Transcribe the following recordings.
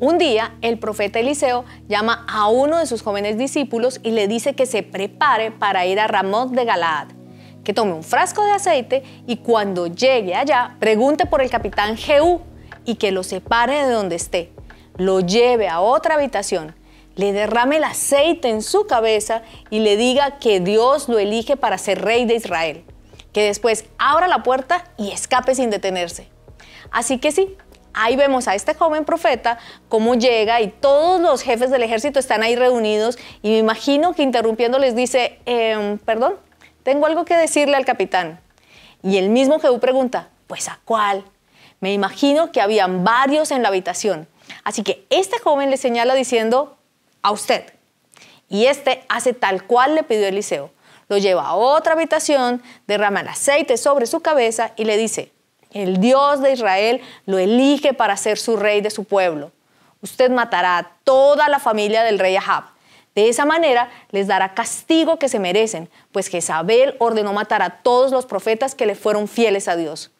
Un día el profeta Eliseo llama a uno de sus jóvenes discípulos y le dice que se prepare para ir a Ramón de Galaad, que tome un frasco de aceite y cuando llegue allá pregunte por el capitán Jehú y que lo separe de donde esté, lo lleve a otra habitación, le derrame el aceite en su cabeza y le diga que Dios lo elige para ser rey de Israel, que después abra la puerta y escape sin detenerse. Así que sí, Ahí vemos a este joven profeta cómo llega y todos los jefes del ejército están ahí reunidos y me imagino que interrumpiendo les dice, em, perdón, tengo algo que decirle al capitán. Y el mismo Jehú pregunta, pues ¿a cuál? Me imagino que habían varios en la habitación. Así que este joven le señala diciendo, a usted. Y este hace tal cual le pidió Eliseo. Lo lleva a otra habitación, derrama el aceite sobre su cabeza y le dice, el Dios de Israel lo elige para ser su rey de su pueblo. Usted matará a toda la familia del rey Ahab. De esa manera les dará castigo que se merecen, pues Jezabel ordenó matar a todos los profetas que le fueron fieles a Dios.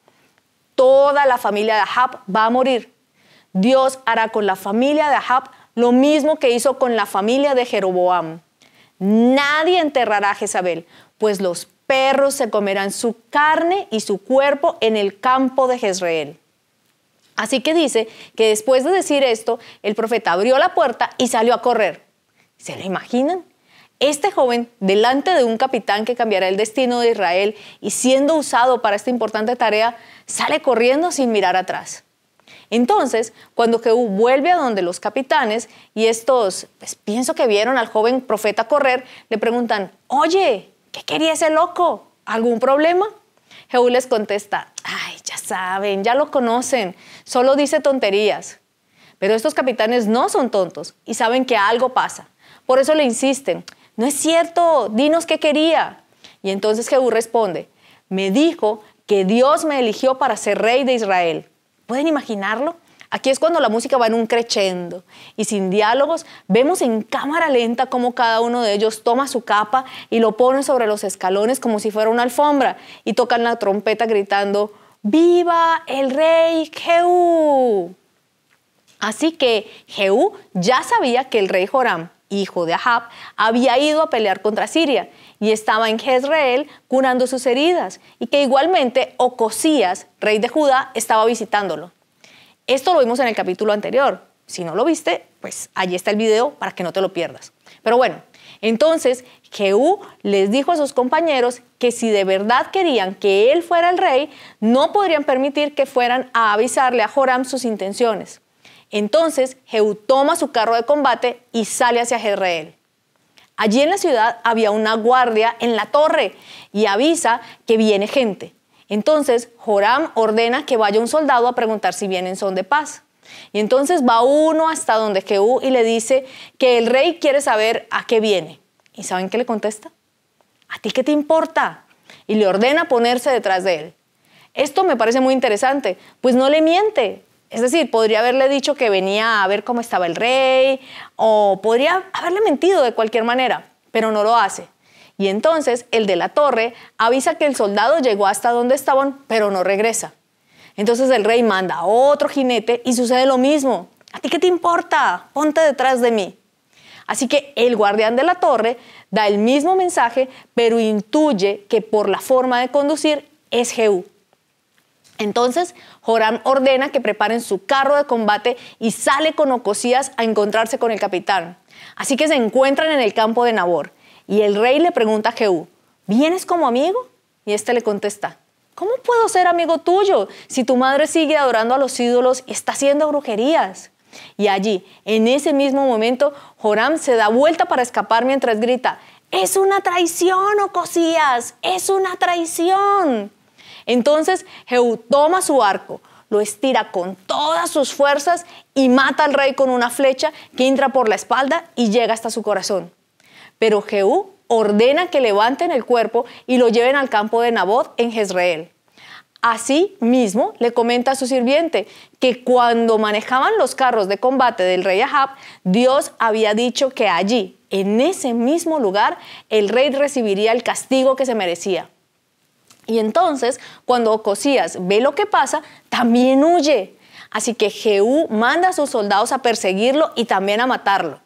Toda la familia de Ahab va a morir. Dios hará con la familia de Ahab lo mismo que hizo con la familia de Jeroboam. Nadie enterrará a Jezabel, pues los perros se comerán su carne y su cuerpo en el campo de Jezreel. Así que dice que después de decir esto, el profeta abrió la puerta y salió a correr. ¿Se lo imaginan? Este joven, delante de un capitán que cambiará el destino de Israel y siendo usado para esta importante tarea, sale corriendo sin mirar atrás. Entonces, cuando Jehú vuelve a donde los capitanes y estos, pues pienso que vieron al joven profeta correr, le preguntan, oye, ¿Qué quería ese loco? ¿Algún problema? Jehú les contesta, ay, ya saben, ya lo conocen, solo dice tonterías. Pero estos capitanes no son tontos y saben que algo pasa. Por eso le insisten, no es cierto, dinos qué quería. Y entonces Jehú responde, me dijo que Dios me eligió para ser rey de Israel. ¿Pueden imaginarlo? Aquí es cuando la música va en un crescendo y sin diálogos vemos en cámara lenta cómo cada uno de ellos toma su capa y lo pone sobre los escalones como si fuera una alfombra y tocan la trompeta gritando ¡Viva el rey Jehú! Así que Jehú ya sabía que el rey Joram, hijo de Ahab, había ido a pelear contra Siria y estaba en Jezreel curando sus heridas y que igualmente Ocosías, rey de Judá, estaba visitándolo. Esto lo vimos en el capítulo anterior. Si no lo viste, pues allí está el video para que no te lo pierdas. Pero bueno, entonces Jehú les dijo a sus compañeros que si de verdad querían que él fuera el rey, no podrían permitir que fueran a avisarle a Joram sus intenciones. Entonces Jehú toma su carro de combate y sale hacia Jezreel. Allí en la ciudad había una guardia en la torre y avisa que viene gente. Entonces Joram ordena que vaya un soldado a preguntar si vienen son de paz. Y entonces va uno hasta donde Jehú y le dice que el rey quiere saber a qué viene. ¿Y saben qué le contesta? ¿A ti qué te importa? Y le ordena ponerse detrás de él. Esto me parece muy interesante, pues no le miente. Es decir, podría haberle dicho que venía a ver cómo estaba el rey o podría haberle mentido de cualquier manera, pero no lo hace. Y entonces el de la torre avisa que el soldado llegó hasta donde estaban, pero no regresa. Entonces el rey manda a otro jinete y sucede lo mismo. ¿A ti qué te importa? Ponte detrás de mí. Así que el guardián de la torre da el mismo mensaje, pero intuye que por la forma de conducir es Jehú. Entonces Joram ordena que preparen su carro de combate y sale con Ocosías a encontrarse con el capitán. Así que se encuentran en el campo de Nabor. Y el rey le pregunta a Jehú, ¿vienes como amigo? Y este le contesta, ¿cómo puedo ser amigo tuyo si tu madre sigue adorando a los ídolos y está haciendo brujerías? Y allí, en ese mismo momento, Joram se da vuelta para escapar mientras grita, es una traición, Ocosías, es una traición. Entonces Jehú toma su arco, lo estira con todas sus fuerzas y mata al rey con una flecha que entra por la espalda y llega hasta su corazón. Pero Jehú ordena que levanten el cuerpo y lo lleven al campo de Nabot en Jezreel. Así mismo le comenta a su sirviente que cuando manejaban los carros de combate del rey Ahab, Dios había dicho que allí, en ese mismo lugar, el rey recibiría el castigo que se merecía. Y entonces, cuando Ocosías ve lo que pasa, también huye. Así que Jehú manda a sus soldados a perseguirlo y también a matarlo.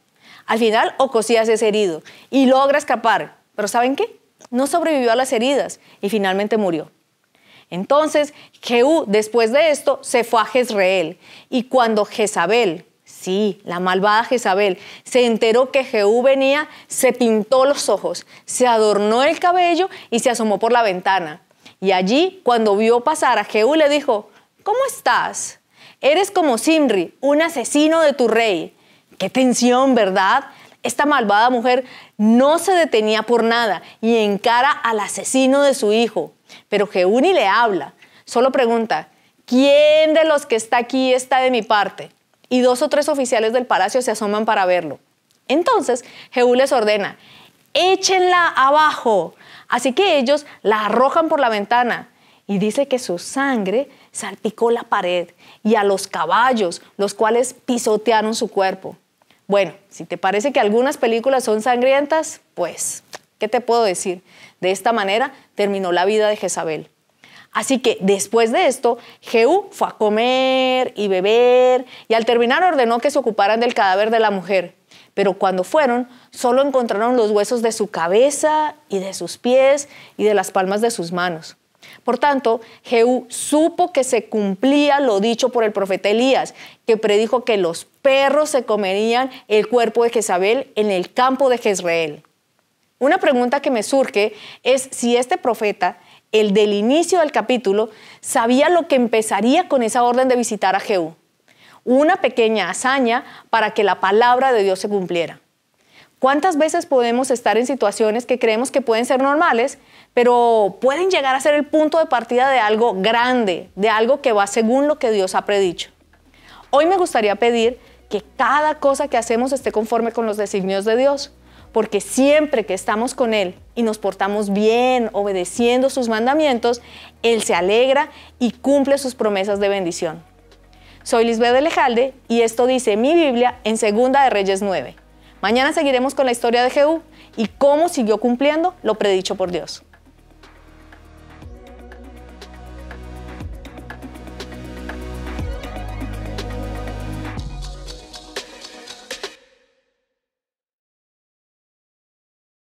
Al final, Ocosías es herido y logra escapar, pero ¿saben qué? No sobrevivió a las heridas y finalmente murió. Entonces, Jehú, después de esto, se fue a Jezreel. Y cuando Jezabel, sí, la malvada Jezabel, se enteró que Jehú venía, se pintó los ojos, se adornó el cabello y se asomó por la ventana. Y allí, cuando vio pasar a Jehú, le dijo, ¿cómo estás? Eres como Simri, un asesino de tu rey. Qué tensión, ¿verdad? Esta malvada mujer no se detenía por nada y encara al asesino de su hijo. Pero ni le habla. Solo pregunta, ¿quién de los que está aquí está de mi parte? Y dos o tres oficiales del palacio se asoman para verlo. Entonces Jeú les ordena, échenla abajo. Así que ellos la arrojan por la ventana. Y dice que su sangre salpicó la pared y a los caballos, los cuales pisotearon su cuerpo. Bueno, si te parece que algunas películas son sangrientas, pues, ¿qué te puedo decir? De esta manera terminó la vida de Jezabel. Así que después de esto, Jehú fue a comer y beber y al terminar ordenó que se ocuparan del cadáver de la mujer. Pero cuando fueron, solo encontraron los huesos de su cabeza y de sus pies y de las palmas de sus manos. Por tanto, Jehú supo que se cumplía lo dicho por el profeta Elías, que predijo que los perros se comerían el cuerpo de Jezabel en el campo de Jezreel. Una pregunta que me surge es si este profeta, el del inicio del capítulo, sabía lo que empezaría con esa orden de visitar a Jehú. Una pequeña hazaña para que la palabra de Dios se cumpliera. ¿Cuántas veces podemos estar en situaciones que creemos que pueden ser normales, pero pueden llegar a ser el punto de partida de algo grande, de algo que va según lo que Dios ha predicho? Hoy me gustaría pedir que cada cosa que hacemos esté conforme con los designios de Dios, porque siempre que estamos con Él y nos portamos bien, obedeciendo sus mandamientos, Él se alegra y cumple sus promesas de bendición. Soy Lisbeth de Lejalde y esto dice mi Biblia en Segunda de Reyes 9. Mañana seguiremos con la historia de Jehú y cómo siguió cumpliendo lo predicho por Dios.